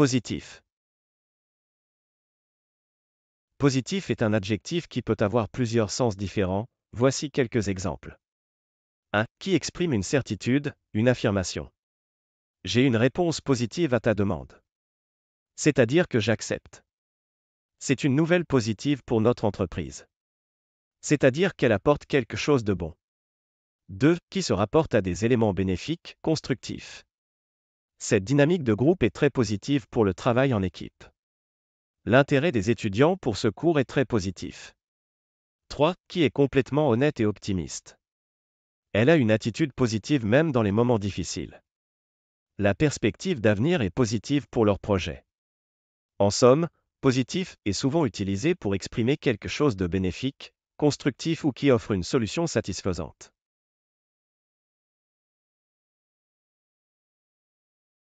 Positif. Positif est un adjectif qui peut avoir plusieurs sens différents, voici quelques exemples. 1. Qui exprime une certitude, une affirmation. J'ai une réponse positive à ta demande. C'est-à-dire que j'accepte. C'est une nouvelle positive pour notre entreprise. C'est-à-dire qu'elle apporte quelque chose de bon. 2. Qui se rapporte à des éléments bénéfiques, constructifs. Cette dynamique de groupe est très positive pour le travail en équipe. L'intérêt des étudiants pour ce cours est très positif. 3. Qui est complètement honnête et optimiste. Elle a une attitude positive même dans les moments difficiles. La perspective d'avenir est positive pour leur projet. En somme, positif est souvent utilisé pour exprimer quelque chose de bénéfique, constructif ou qui offre une solution satisfaisante.